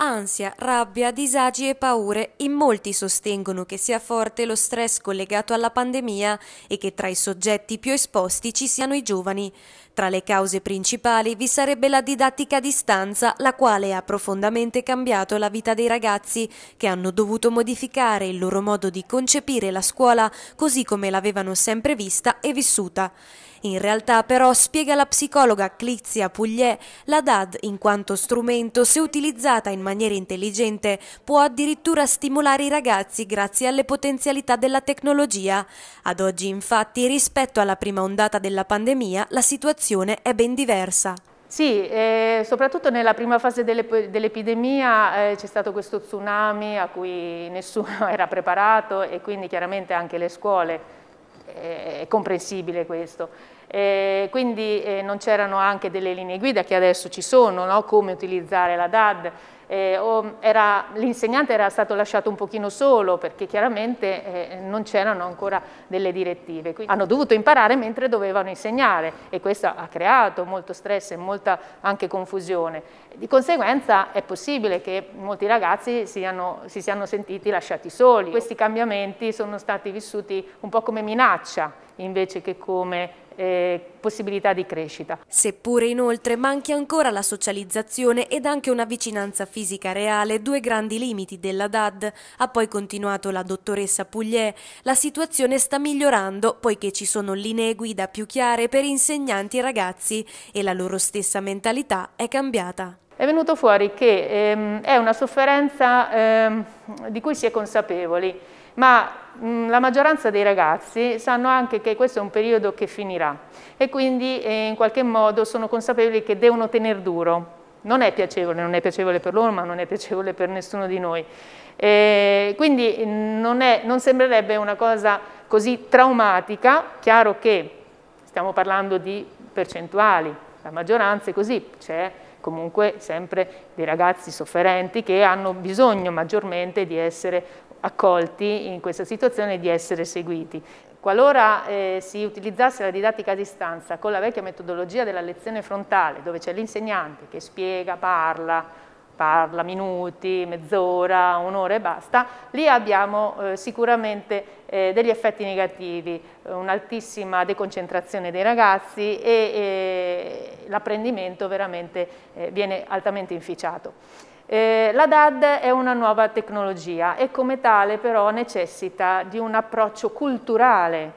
ansia, rabbia, disagi e paure, in molti sostengono che sia forte lo stress collegato alla pandemia e che tra i soggetti più esposti ci siano i giovani. Tra le cause principali vi sarebbe la didattica a distanza, la quale ha profondamente cambiato la vita dei ragazzi, che hanno dovuto modificare il loro modo di concepire la scuola così come l'avevano sempre vista e vissuta. In realtà però, spiega la psicologa Clizia Pugliè, la DAD, in quanto strumento, se utilizzata in maniera maniera intelligente può addirittura stimolare i ragazzi grazie alle potenzialità della tecnologia. Ad oggi infatti rispetto alla prima ondata della pandemia la situazione è ben diversa. Sì, eh, soprattutto nella prima fase dell'epidemia eh, c'è stato questo tsunami a cui nessuno era preparato e quindi chiaramente anche le scuole, eh, è comprensibile questo. Eh, quindi eh, non c'erano anche delle linee guida che adesso ci sono, no? come utilizzare la DAD. Eh, l'insegnante era stato lasciato un pochino solo perché chiaramente eh, non c'erano ancora delle direttive. Quindi hanno dovuto imparare mentre dovevano insegnare e questo ha creato molto stress e molta anche confusione. Di conseguenza è possibile che molti ragazzi siano, si siano sentiti lasciati soli. Questi cambiamenti sono stati vissuti un po' come minaccia invece che come eh, possibilità di crescita. Seppure inoltre manchi ancora la socializzazione ed anche una vicinanza fisica reale, due grandi limiti della DAD, ha poi continuato la dottoressa Pugliè. La situazione sta migliorando poiché ci sono linee guida più chiare per insegnanti e ragazzi e la loro stessa mentalità è cambiata è venuto fuori che ehm, è una sofferenza ehm, di cui si è consapevoli ma mh, mm, la maggioranza dei ragazzi sanno anche che questo è un periodo che finirà e quindi eh, in qualche modo sono consapevoli che devono tenere duro. Non è piacevole, non è piacevole per loro, ma non è piacevole per nessuno di noi. Eh, quindi mm, non, è, non sembrerebbe una cosa così traumatica, chiaro che stiamo parlando di percentuali, la maggioranza è così, c'è comunque sempre dei ragazzi sofferenti che hanno bisogno maggiormente di essere accolti in questa situazione e di essere seguiti. Qualora eh, si utilizzasse la didattica a distanza con la vecchia metodologia della lezione frontale, dove c'è l'insegnante che spiega, parla, parla minuti, mezz'ora, un'ora e basta, lì abbiamo eh, sicuramente eh, degli effetti negativi, eh, un'altissima deconcentrazione dei ragazzi e, e eh, l'apprendimento veramente eh, viene altamente inficiato. Eh, la DAD è una nuova tecnologia e come tale però necessita di un approccio culturale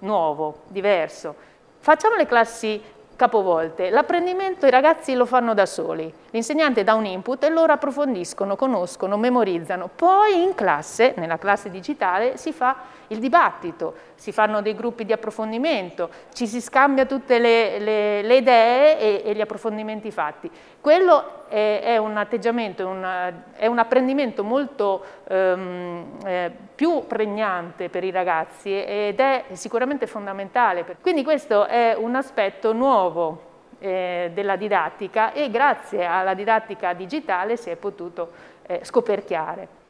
nuovo, diverso. Facciamo le classi capovolte. L'apprendimento i ragazzi lo fanno da soli, l'insegnante dà un input e loro approfondiscono, conoscono, memorizzano. Poi in classe, nella classe digitale, si fa il dibattito, si fanno dei gruppi di approfondimento, ci si scambia tutte le, le, le idee e, e gli approfondimenti fatti. Quello è un atteggiamento, è un apprendimento molto ehm, eh, più pregnante per i ragazzi ed è sicuramente fondamentale. Quindi questo è un aspetto nuovo eh, della didattica e grazie alla didattica digitale si è potuto eh, scoperchiare.